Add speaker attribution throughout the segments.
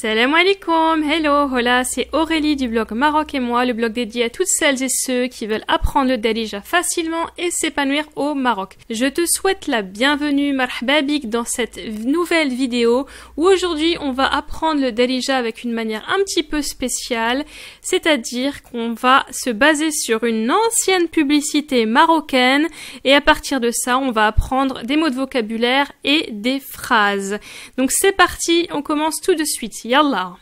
Speaker 1: Salam alaikum, hello, hola, c'est Aurélie du blog Maroc et moi, le blog dédié à toutes celles et ceux qui veulent apprendre le Darija facilement et s'épanouir au Maroc. Je te souhaite la bienvenue, Marhbabik, dans cette nouvelle vidéo où aujourd'hui on va apprendre le Darija avec une manière un petit peu spéciale, c'est-à-dire qu'on va se baser sur une ancienne publicité marocaine et à partir de ça on va apprendre des mots de vocabulaire et des phrases. Donc c'est parti, on commence tout de suite. Yalla.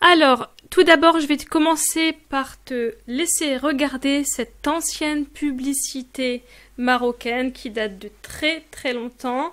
Speaker 1: Alors, tout d'abord, je vais commencer par te laisser regarder cette ancienne publicité marocaine qui date de très très longtemps.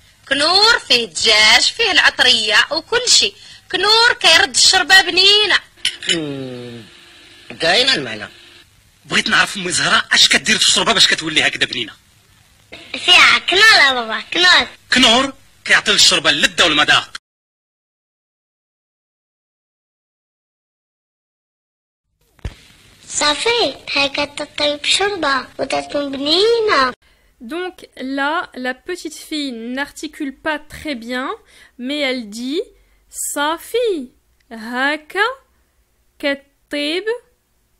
Speaker 1: كنور فيه الدجاج فيه العطرية وكل شيء كنور كيرد الشربة بنينة كاينة المعنى بغيت نعرف أمي زهرة أش كدير في الشربة باش كتولي هكذا بنينة فيها كنور يا بابا كنور كنور كيعطي للشربة اللذة والمذاق صافي هكا تطيب شربة وتتكون بنينة Donc là, la petite fille n'articule pas très bien, mais elle dit safi, fille. Haka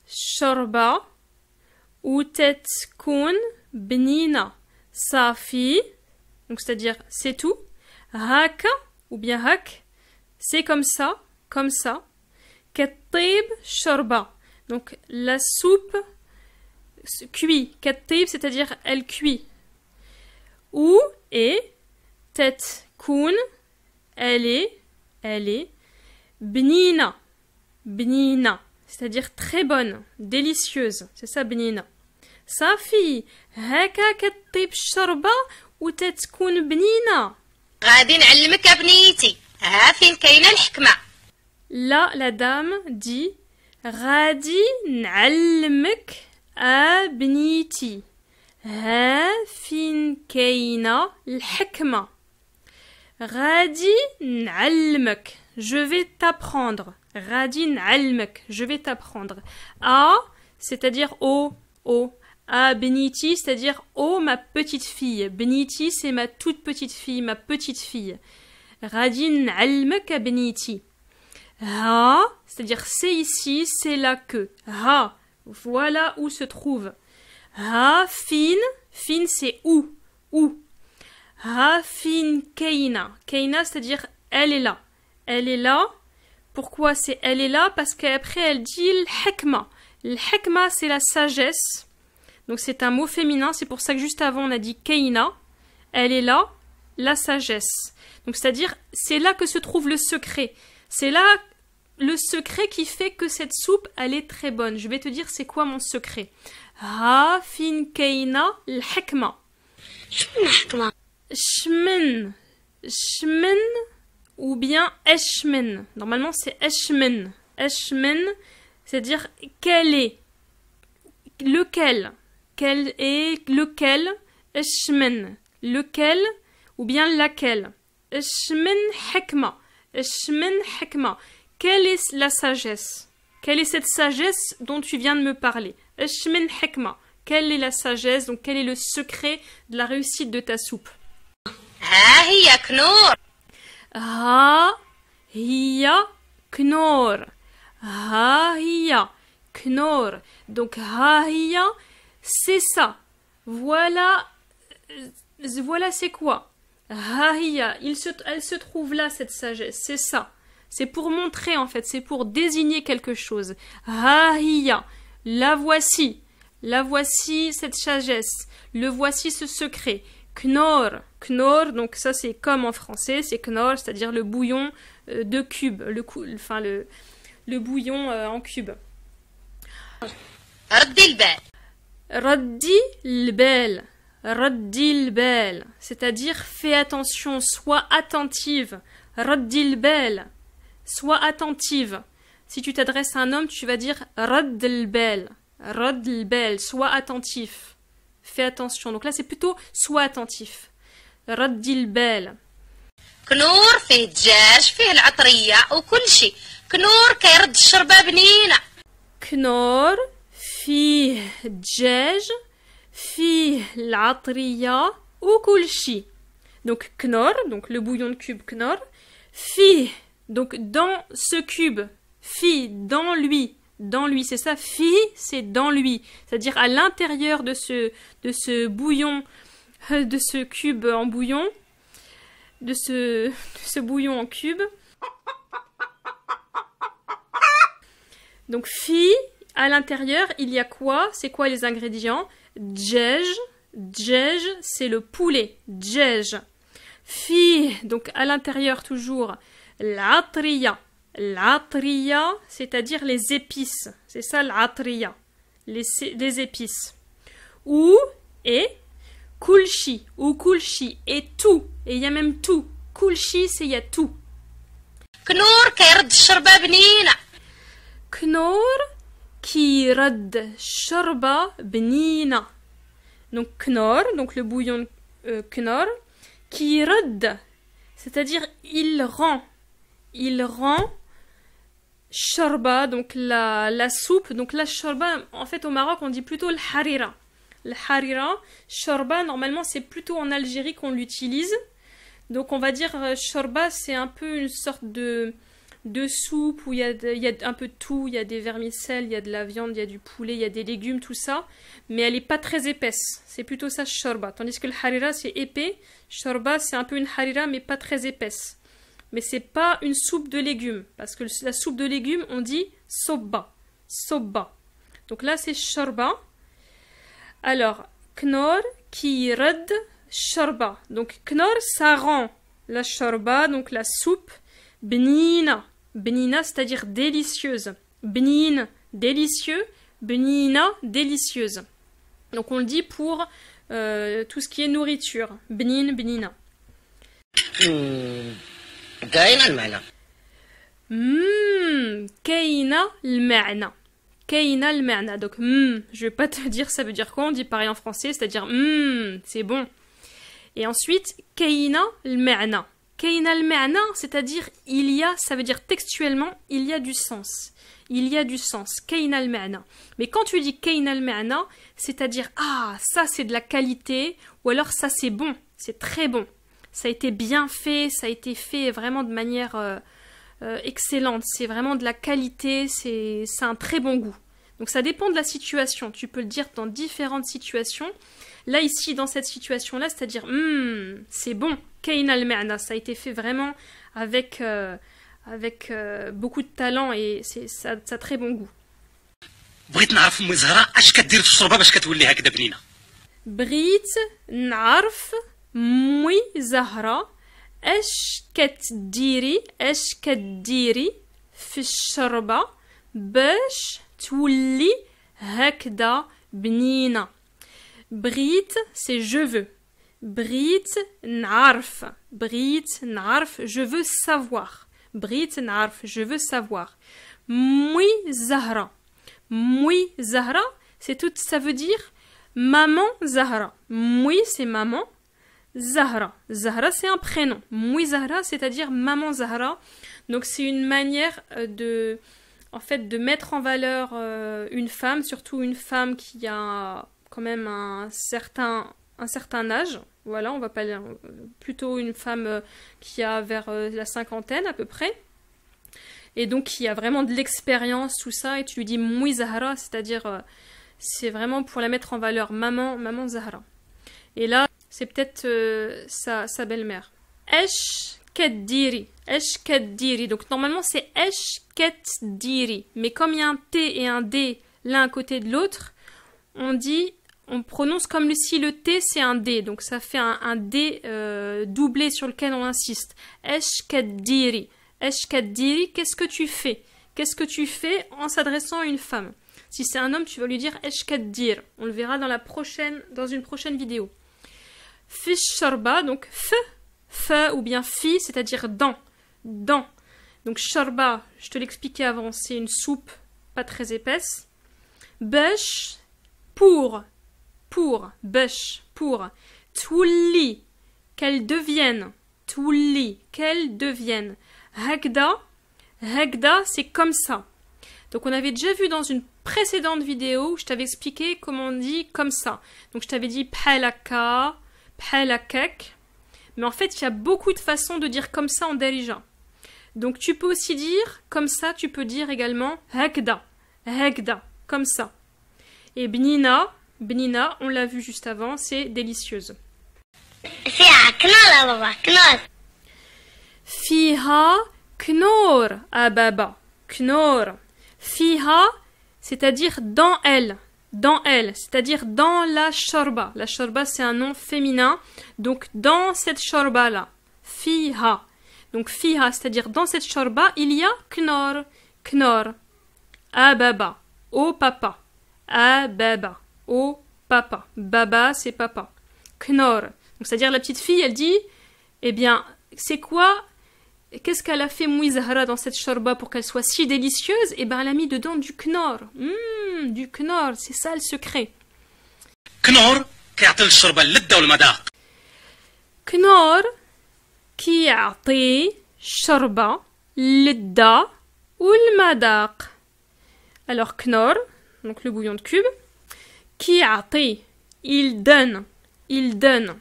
Speaker 1: shorba ou وتتكون benina, sa fille donc c'est-à-dire c'est tout Haka, ou bien hak, c'est comme ça comme ça katib shorba. donc la soupe cuit katib c'est-à-dire elle cuit ou et tete kun elle est elle est bnina c'est-à-dire très bonne délicieuse c'est ça bnina safi haka katayeb chorba w ou bnina gadi n3allemek abniti afi kain al hikma la la dame dit radi n 3 abniti فين كاينة الحكمة je vais t'apprendre غادي نعلمك je vais t'apprendre A, c'est-à-dire oh oh A Beniti, c'est-à-dire oh ma petite fille. Beniti, c'est ma toute petite fille, ma petite fille. Radi à Beniti. Ha, c'est-à-dire c'est ici, c'est là que. Ha, voilà où se trouve. Rafin, fine c'est où, où. Rafin Keina. Keina, c'est-à-dire elle est là. Elle est là. Pourquoi c'est elle est là Parce qu'après elle dit l'hekma. L'hekma, c'est la sagesse. Donc c'est un mot féminin, c'est pour ça que juste avant on a dit Keina. Elle est là, la sagesse. Donc c'est-à-dire c'est là que se trouve le secret. C'est là le secret qui fait que cette soupe, elle est très bonne. Je vais te dire c'est quoi mon secret. fin keina l'hekma. Shmen. Shmen ou bien eshmen. Normalement c'est eshmen. Eshmen, c'est-à-dire quel est. Lequel. Quel est lequel. Eshmen. Lequel ou bien laquelle. Eshmen hikma. Eshmen hikma. Quelle est la sagesse Quelle est cette sagesse dont tu viens de me parler Hekma. Quelle est la sagesse Donc quel est le secret de la réussite de ta soupe Ha hiya knor. Ha knor. Donc ha c'est ça. Voilà euh, voilà c'est quoi Ha il elle se trouve là cette sagesse, c'est ça. C'est pour montrer en fait, c'est pour désigner quelque chose. Ah, la voici, la voici cette sagesse, le voici ce secret. Knor, knor, donc ça c'est comme en français, c'est knor, c'est-à-dire le bouillon euh, de cube, le, enfin le, bouillon euh, en cube. Raddi l'bel. Raddi C'est-à-dire fais attention, sois attentive. Raddi Sois attentive. Si tu t'adresses à un homme, tu vas dire Rad bel. Sois attentif. Fais attention. Donc là, c'est plutôt sois attentif. رد Knor كنور فيه fi فيه العطرية وكل شيء كنور كيرد الشربة بنينة كنور فيه bouillon de cube Knor, fi donc dans ce cube, FI, dans lui, dans lui, c'est ça, fille, c'est dans lui. C'est-à-dire à, l'intérieur de ce, de ce bouillon, euh, de ce cube en bouillon, de ce, bouillon en cube. Donc FI, à l'intérieur, il y a quoi C'est quoi les ingrédients Djej, djej, c'est le poulet, djej. FI, donc à l'intérieur toujours, l'atria. L'atria, c'est-à-dire les épices. C'est ça l'atria, les, épices. Ou et KULCHI. ou KULCHI et tout. Et il y a même tout. KULCHI, c'est il y a tout. red shorba bnina knor qui red shorba bnina donc knor donc le bouillon euh, knor qui c'est-à-dire il rend il rend shorba, donc la, soupe. Donc la shorba, en fait au Maroc on dit plutôt le harira. Le harira, shorba, normalement c'est plutôt en Algérie qu'on l'utilise. Donc on va dire euh, shorba, c'est un peu une sorte de, de soupe où il y, a il y, a un peu de tout, il y a des vermicelles, il y a de la viande, il y a du poulet, il y a des légumes, tout ça, mais elle n'est pas très épaisse. C'est plutôt ça shorba. Tandis que le harira c'est épais, shorba c'est un peu une harira mais pas très épaisse mais c'est pas une soupe de légumes. Parce que la soupe de légumes, on dit soba. Soba. Donc là, c'est shorba. Alors, knor, qui red, shorba. Donc, knor, ça rend la shorba, donc la soupe, bnina. Bnina, c'est-à-dire délicieuse. Benin, délicieux. Bnina, délicieuse. Donc, on le dit pour euh, tout ce qui est nourriture. Benin, bnina. Hmm. Kainalmeana. المعنى مم كاينة المعنى donc مم je vais pas te dire ça veut dire quoi on dit pareil en français c'est-à-dire مم c'est bon et ensuite كاينة المعنى c'est-à-dire il y a ça veut dire textuellement il y a du sens il y a du sens, Kainalmeana. Mais quand tu dis Kainalmeana, c'est-à-dire ah, ça c'est de la qualité, ou alors ça c'est bon, c'est très bon ça a été bien fait, ça a été fait vraiment de manière euh, euh, excellente. C'est vraiment de la qualité, c'est un très bon goût. Donc ça dépend de la situation. Tu peux le dire dans différentes situations. Là, ici, dans cette situation-là, c'est-à-dire, hmm, c'est bon, al ça a été fait vraiment avec, euh, beaucoup de talent et ça, ça a très bon goût. Mui Zahra, diri esh ash diri, fisharba, besh tuli, hakda, bnina. Brit, c'est je veux. Brit narf. Brit narf, je veux savoir. Brit narf, je veux savoir. Mui Zahra. Mui Zahra, c'est tout, ça veut dire maman Zahra. Mui, c'est maman. Zahra. Zahra, c'est un prénom. Moui Zahra, c'est-à-dire maman Zahra. Donc c'est une manière euh, de, en fait, de mettre en valeur euh, une femme, surtout une femme qui a quand même un certain, un certain âge. Voilà, on va pas dire plutôt une femme euh, qui a vers la cinquantaine à peu près. Et donc qui a vraiment de l'expérience, tout ça. Et tu lui dis Moui Zahra, c'est-à-dire c'est vraiment pour la mettre en valeur, maman, maman Zahra. Et là, c'est peut-être euh, sa, belle-mère. Esh Esh Donc normalement c'est Esh diri Mais comme il y a un T et un D l'un à côté de l'autre, on dit, on prononce comme si le T c'est un D. Donc ça fait un, D euh, doublé sur lequel on insiste. Esh diri Esh diri qu'est-ce que tu fais Qu'est-ce que tu fais en s'adressant à une femme Si c'est un homme, tu vas lui dire Esh On le verra dans, la prochaine, dans une prochaine vidéo fish donc f, f ou bien fi, c'est-à-dire dans, dans. Donc sharba, je te l'expliquais avant, c'est une soupe pas très épaisse. Bush, pour, pour, bush, pour. Touli, qu'elle devienne, lit qu'elle devienne. regda, regda c'est comme ça. Donc on avait déjà vu dans une précédente vidéo je t'avais expliqué comment on dit comme ça. Donc je t'avais dit palaka, mais en fait, il y a beaucoup de façons de dire comme ça en darija. Donc tu peux aussi dire comme ça, tu peux dire également hekda, hekda, comme ça. Et bnina, bnina, on l'a vu juste avant, c'est délicieuse. Fiha knor ababa, ah, knor. Fiha, c'est-à-dire dans elle, dans elle, c'est-à-dire dans la shorba. La shorba, c'est un nom féminin. Donc, dans cette shorba-là, fiha. Donc, fiha, c'est-à-dire dans cette shorba, il y a knor, knor, ababa, au papa, ababa, au papa. Baba, c'est papa. Knor. Donc, c'est-à-dire la petite fille, elle dit, eh bien, c'est quoi qu'est-ce qu'elle a fait Mouizahra dans cette shorba pour qu'elle soit si délicieuse Eh bien, elle a mis dedans du knorr. Mmm, du knorr, c'est ça le secret. Knorr, knorr qui a shorba, l'edda ou madaq. Alors, knorr, donc le bouillon de cube, qui a il donne, il donne.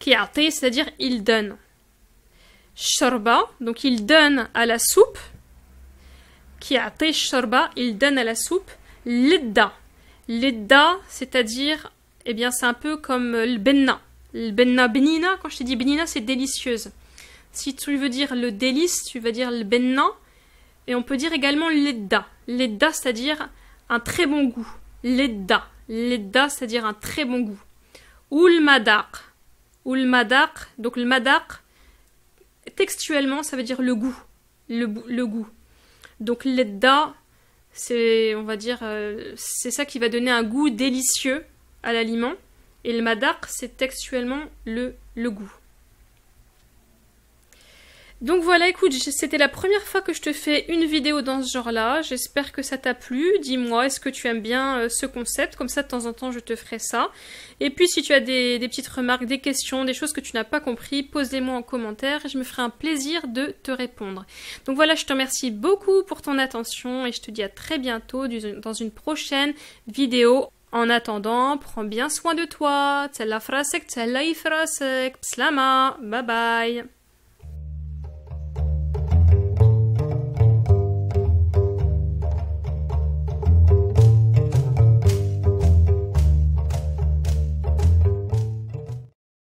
Speaker 1: Qui a c'est-à-dire il donne shorba, donc il donne à la soupe, qui a shorba, il donne à la soupe l'idda. L'idda, c'est-à-dire, eh bien, c'est un peu comme le benna. Le benna benina, quand je t'ai dit benina, c'est délicieuse. Si tu veux dire le délice, tu vas dire le benna. Et on peut dire également l'edda. L'edda, c'est-à-dire un très bon goût. L'edda. L'edda, c'est-à-dire un très bon goût. Ou le madaq. Ou le Donc le madaq, textuellement, ça veut dire le goût. Le, goût. Donc l'edda, c'est, on va dire, euh, c'est ça qui va donner un goût délicieux à l'aliment. Et le madaq, c'est textuellement le, le goût. Donc voilà, écoute, c'était la première fois que je te fais une vidéo dans ce genre-là. J'espère que ça t'a plu. Dis-moi, est-ce que tu aimes bien euh, ce concept Comme ça, de temps en temps, je te ferai ça. Et puis, si tu as des, petites remarques, des questions, des choses que tu n'as pas compris, pose-les-moi en commentaire et je me ferai un plaisir de te répondre. Donc voilà, je te remercie beaucoup pour ton attention et je te dis à très bientôt dans une prochaine vidéo. En attendant, prends bien soin de toi. Tsella frasek, tsella ifrasek. Pslama. Bye bye.